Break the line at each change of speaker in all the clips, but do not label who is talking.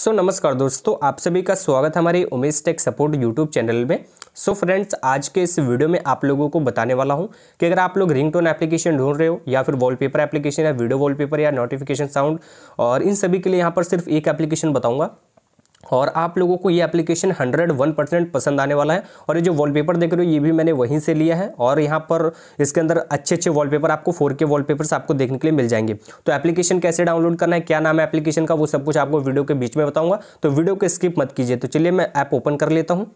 सो so, नमस्कार दोस्तों आप सभी का स्वागत हमारे Umesh tech support YouTube channel में सो so, फ्रेंड्स आज के इस वीडियो में आप लोगों को बताने वाला हूं कि अगर आप लोग रिंगटोन एप्लीकेशन ढूंढ रहे हो या फिर वॉलपेपर एप्लीकेशन या वीडियो वॉलपेपर या नोटिफिकेशन साउंड और इन सभी के लिए यहाँ पर सिर्फ एक एप्लीकेशन बताऊँगा और आप लोगों को ये एप्लीकेशन 101 परसेंट पसंद आने वाला है और ये जो वॉलपेपर देख रहे हो ये भी मैंने वहीं से लिया है और यहाँ पर इसके अंदर अच्छे अच्छे वॉलपेपर आपको 4K वॉलपेपर्स आपको देखने के लिए मिल जाएंगे तो एप्लीकेशन कैसे डाउनलोड करना है क्या नाम है एप्लीकेशन का वो सब कुछ आपको वीडियो के बीच में बताऊँगा तो वीडियो को स्किप मत कीजिए तो चलिए मैं ऐप ओपन कर लेता हूँ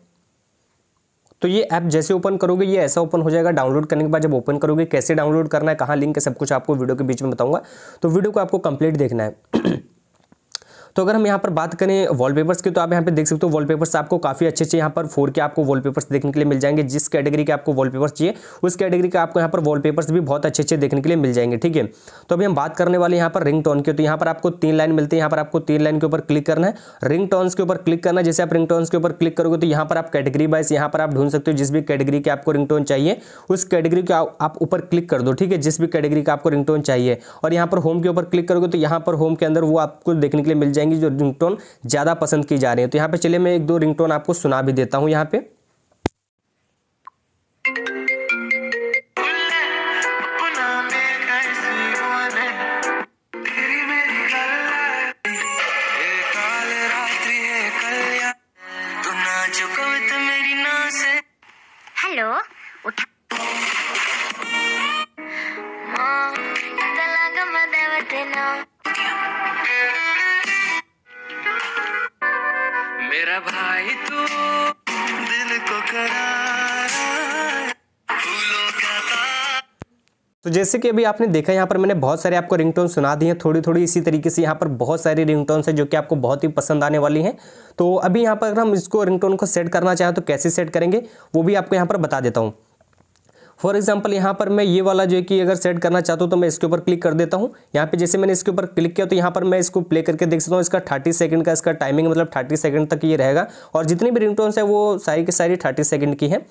तो ये ऐप जैसे ओपन करोगे ये ऐसा ओपन हो जाएगा डाउनलोड करने के बाद जब ओपन करोगे कैसे डाउनलोड करना है कहाँ लिंक है सब कुछ आपको वीडियो के बीच में बताऊँगा तो वीडियो को आपको कंप्लीट देखना है तो अगर हम यहाँ पर बात करें वॉलपेपर्स की तो आप यहाँ पे देख सकते हो वॉलपेपर्स आपको काफ़ी अच्छे अच्छे यहाँ पर फोर के आपको वॉलपेपर्स देखने के लिए मिल जाएंगे जिस कैटेगरी के आपको वॉलपेपर्स चाहिए उस कैटेगरी के आपको यहाँ पर वॉलपेपर्स भी बहुत अच्छे अच्छे देखने के लिए मिल जाएंगे ठीक है तो अभी हम बात करने वाले यहाँ पर रिंग टोन के तो यहाँ पर आपको तीन लाइन मिलती है यहाँ पर आपको तीन लाइन के ऊपर क्लिक करना है रिंग के ऊपर क्लिक करना है जैसे आप रिंग के ऊपर क्लिक करोगे तो यहाँ पर आप कैटेगरी वाइज यहाँ पर आप ढूंढ सकते हो जिस भी कैटेगरी के आपको रिंग चाहिए उस कैटेगरी के आप ऊपर क्लिक कर दो ठीक है जिस भी कैटेगरी का आपको रिंग चाहिए और यहाँ पर होम के ऊपर क्लिक करोगे तो यहाँ पर होम के अंदर वो आपको देखने के लिए मिल जाएंगे जाएंगी जो रिंगटोन ज़्यादा पसंद की जा रही है तो यहाँ पे चलिए मैं एक दो रिंगटोन आपको सुना भी देता हूँ यहाँ पे हेलो उठा Mom, the langa mother, what मेरा भाई तो दिल को तो जैसे कि अभी आपने देखा यहाँ पर मैंने बहुत सारे आपको रिंगटोन सुना दी हैं थोड़ी थोड़ी इसी तरीके से यहाँ पर बहुत सारी रिंगटोन्स हैं जो कि आपको बहुत ही पसंद आने वाली हैं तो अभी यहाँ पर अगर हम इसको रिंगटोन को सेट करना चाहें तो कैसे सेट करेंगे वो भी आपको यहाँ पर बता देता हूँ फॉर एग्जाम्पल यहाँ पर मैं ये वाला जो है कि अगर सेट करना चाहता हूँ तो मैं इसके ऊपर क्लिक कर देता हूँ यहाँ पे जैसे मैंने इसके ऊपर क्लिक किया तो यहाँ पर मैं इसको प्ले करके देख सकता हूँ इसका थर्टी सेकंड का इसका टाइमिंग मतलब थर्टी सेकंड तक ये रहेगा और जितनी भी रिंगटोन्स है वो सारी की सारी थर्टी सेकंड की है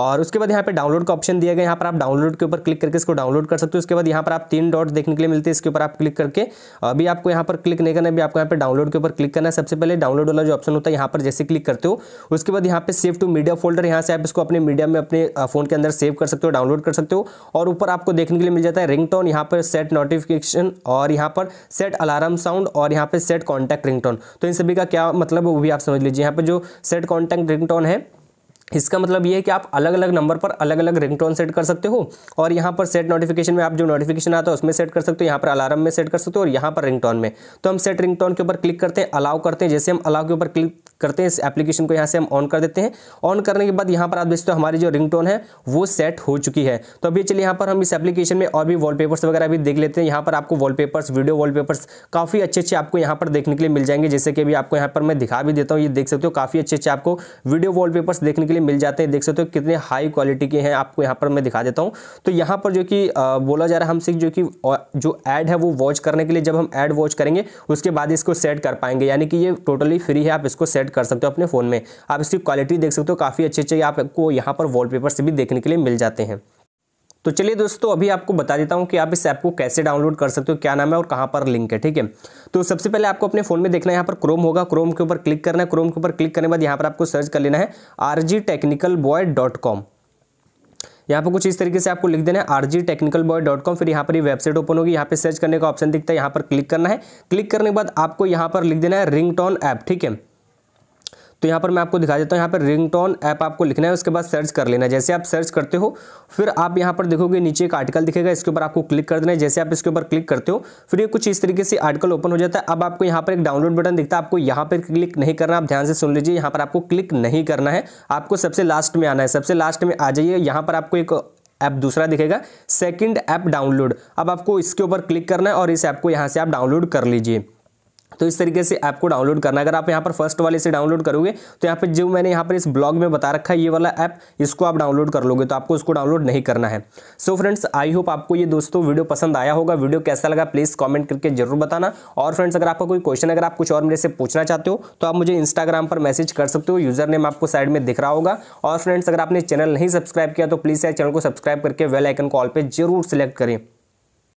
और उसके बाद यहाँ पर डाउनलोड का ऑप्शन दिया गया यहाँ पर आप डाउनलोड के ऊपर क्लिक करके इसको डाउनलोड कर सकते हो उसके बाद यहाँ पर आप तीन डॉट देखने के लिए मिलते हैं इसके ऊपर आप क्लिक करके अभी आपको यहाँ पर क्लिक नहीं करना अभी आपको यहाँ पर डाउनलोड के ऊपर क्लिक करना है सबसे पहले डाउनलोड वाला जो ऑप्शन होता है यहाँ पर जैसे क्लिक करते हो उसके बाद यहाँ पर सेव टू मीडिया फोल्डर यहाँ से आप इसको अपने मीडिया में अपने फोन के अंदर सेव कर सकते हो डाउनलोड कर सकते हो और ऊपर आपको देखने के लिए मिल जाता है रिंग टोन यहाँ पर सेट नोटिफिकेशन और यहाँ पर सेट अलार्म साउंड और यहाँ पर सेट कॉन्टैक्ट रिंग तो इन सभी का क्या मतलब वो भी आप समझ लीजिए यहाँ पर जो सेट कॉन्टैक्ट रिंग है इसका मतलब ये है कि आप अलग अलग नंबर पर अलग अलग रिंगटोन सेट कर सकते हो और यहाँ पर सेट नोटिफिकेशन में आप जो नोटिफिकेशन आता है उसमें सेट कर सकते हो यहाँ पर अलार्म में सेट कर सकते हो और यहाँ पर रिंगटोन में तो हम सेट रिंगटोन के ऊपर क्लिक करते हैं अलाउ करते हैं जैसे हम अलाउ के ऊपर क्लिक करते हैं इस एप्लीकेशन को यहाँ से हम ऑन कर देते हैं ऑन करने के बाद यहाँ पर आप देखते हो हमारी जो रिंग है वो सेट हो चुकी है तो अभी चलिए यहाँ पर हम इस एप्लीकेशन में और भी वॉलपेपर्स वगैरह भी देख लेते हैं यहाँ पर आपको वॉलपेपर्स वीडियो वॉलपेपर्स काफ़ी अच्छे अच्छे आपको यहाँ पर देखने के लिए मिल जाएंगे जैसे कि अभी आपको यहाँ पर मैं दिखा भी देता हूँ ये देख सकते हो काफ़ी अच्छे अच्छे आपको वीडियो वॉलपेपर्स देखने के लिए मिल जाते हैं देख सकते हो कितने हाई क्वालिटी के हैं आपको यहाँ पर मैं दिखा देता हूँ तो यहाँ पर जो कि बोला जा रहा है हमसे जो कि जो ऐड है वो वॉच करने के लिए जब हम ऐड वॉच करेंगे उसके बाद इसको सेट कर पाएंगे यानी कि ये टोटली फ्री है आप इसको सेट कर सकते हो अपने फ़ोन में आप इसकी क्वालिटी देख सकते हो काफ़ी अच्छे अच्छे आपको यहाँ पर वॉल से भी देखने के लिए मिल जाते हैं तो चलिए दोस्तों अभी आपको बता देता हूँ कि आप इस ऐप को कैसे डाउनलोड कर सकते हो क्या नाम है और कहाँ पर लिंक है ठीक है तो सबसे पहले आपको अपने फोन में देखना है यहाँ पर क्रोम होगा क्रोम के ऊपर क्लिक करना है क्रोम के ऊपर क्लिक करने के बाद यहाँ पर आपको सर्च कर लेना है R G technical boy dot com यहाँ पर कुछ इस तरीके से आपको लिख देना है R G technical boy dot com फिर यहाँ पर ये वेबसाइट ओपन होगी यहाँ पर सर्च करने का ऑप्शन दिखता है यहाँ पर क्लिक करना है क्लिक करने के बाद आपको यहाँ पर लिख देना है रिंग टॉन ऐप ठीक है तो यहाँ पर मैं आपको दिखा देता हूँ यहाँ पर रिंगटोन ऐप आपको लिखना है उसके बाद सर्च कर लेना जैसे आप सर्च करते हो फिर आप यहाँ पर देखोगे नीचे एक आर्टिकल दिखेगा इसके ऊपर आपको क्लिक कर देना है जैसे आप इसके ऊपर क्लिक करते हो फिर ये कुछ इस तरीके से आर्टिकल ओपन हो जाता है अब आपको यहाँ पर एक डाउनलोड बटन दिखता है आपको यहाँ पर क्लिक नहीं करना आप ध्यान से सुन लीजिए यहाँ पर आपको क्लिक नहीं करना है आपको सबसे लास्ट में आना है सबसे लास्ट में आ जाइए यहाँ पर आपको एक ऐप दूसरा दिखेगा सेकंड ऐप डाउनलोड अब आपको इसके ऊपर क्लिक करना है और इस ऐप को यहाँ से आप डाउनलोड कर लीजिए तो इस तरीके से ऐप को डाउनलोड करना अगर आप यहाँ पर फर्स्ट वाले से डाउनलोड करोगे तो यहाँ पर जो मैंने यहाँ पर इस ब्लॉग में बता रखा है ये वाला ऐप इसको आप डाउनलोड कर लोगे तो आपको इसको डाउनलोड नहीं करना है सो फ्रेंड्स आई होप आपको ये दोस्तों वीडियो पसंद आया होगा वीडियो कैसा लगा प्लीज़ कॉमेंट करके जरूर बताना और फ्रेंड्स अगर आपका कोई क्वेश्चन अगर आप कुछ और मेरे से पूछना चाहते हो तो आप मुझे इंस्टाग्राम पर मैसेज कर सकते हो यूजर नेम आपको साइड में दिख रहा होगा और फ्रेंड्स अगर आपने चैनल नहीं सब्सक्राइब किया तो प्लीज़ चैनल को सब्सक्राइब करके वेल आइकन कॉल पर जरूर सेलेक्ट करें